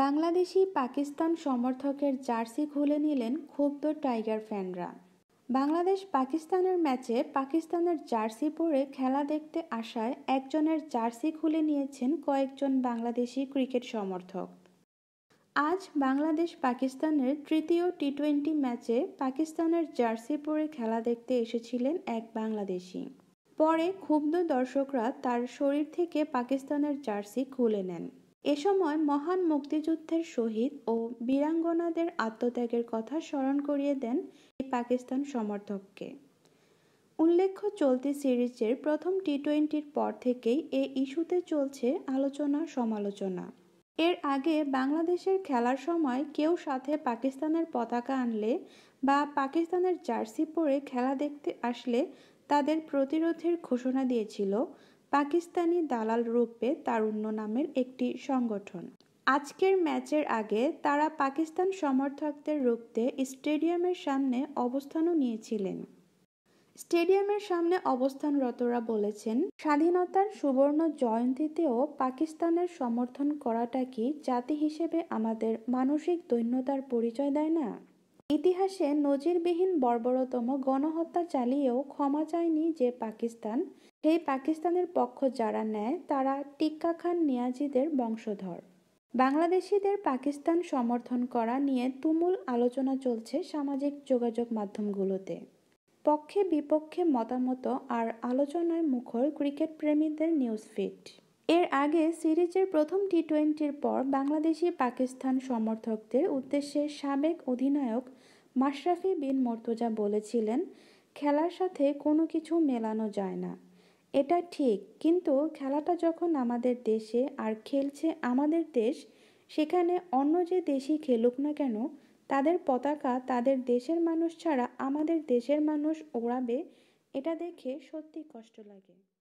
Bangladeshi Pakistan সমর্থকের jersey খুলে নিলেন ক্ষুব্ধ টাইগার ফ্যানরা বাংলাদেশ পাকিস্তানের ম্যাচে পাকিস্তানের জার্সি পরে খেলা দেখতে আসায় একজনের জার্সি খুলে নিয়েছেন কয়েকজন বাংলাদেশি ক্রিকেট সমর্থক আজ বাংলাদেশ পাকিস্তানের তৃতীয় টি টোয়েন্টি ম্যাচে পাকিস্তানের জার্সি পরে খেলা দেখতে এসেছিলেন এক বাংলাদেশি পরে ক্ষুব্ধ দর্শকরা তার শরীর থেকে পাকিস্তানের জার্সি খুলে নেন এ সময় মহান মুক্তিযুদ্ধের শহীদ ও বীরাঙ্গনাদের আত্মত্যাগের কথা স্মরণ করিয়ে দেন এই পাকিস্তান সমর্থককে উল্লেখ্য চলতি সিরিজের প্রথম টি টোয়েন্টির পর থেকেই এ ইস্যুতে চলছে আলোচনা সমালোচনা এর আগে বাংলাদেশের খেলার সময় কেউ সাথে পাকিস্তানের পতাকা আনলে বা পাকিস্তানের জার্সি পরে খেলা দেখতে আসলে তাদের প্রতিরোধের ঘোষণা দিয়েছিল পাকিস্তানি দালাল রূপে তারুণ্য নামের একটি সংগঠন আজকের ম্যাচের আগে তারা পাকিস্তান সমর্থকদের রুখতে স্টেডিয়ামের সামনে অবস্থানও নিয়েছিলেন স্টেডিয়ামের সামনে অবস্থানরতরা বলেছেন স্বাধীনতার সুবর্ণ জয়ন্তীতেও পাকিস্তানের সমর্থন করাটা কি জাতি হিসেবে আমাদের মানসিক দৈন্যতার পরিচয় দেয় না ইতিহাসে নজিরবিহীন বর্বরতম গণহত্যা চালিয়েও ক্ষমা চায়নি যে পাকিস্তান সেই পাকিস্তানের পক্ষ যারা নেয় তারা টিক্কা খান নিয়াজিদের বংশধর বাংলাদেশিদের পাকিস্তান সমর্থন করা নিয়ে তুমুল আলোচনা চলছে সামাজিক যোগাযোগ মাধ্যমগুলোতে পক্ষে বিপক্ষে মতামত আর আলোচনায় মুখর ক্রিকেট প্রেমীদের নিউজ ফিড এর আগে সিরিজের প্রথম টি টোয়েন্টির পর বাংলাদেশি পাকিস্তান সমর্থকদের উদ্দেশ্যে সাবেক অধিনায়ক মাশরাফি বিন মর্তজা বলেছিলেন খেলার সাথে কোনো কিছু মেলানো যায় না এটা ঠিক কিন্তু খেলাটা যখন আমাদের দেশে আর খেলছে আমাদের দেশ সেখানে অন্য যে দেশই খেলুক না কেন তাদের পতাকা তাদের দেশের মানুষ ছাড়া আমাদের দেশের মানুষ ওড়াবে এটা দেখে সত্যি কষ্ট লাগে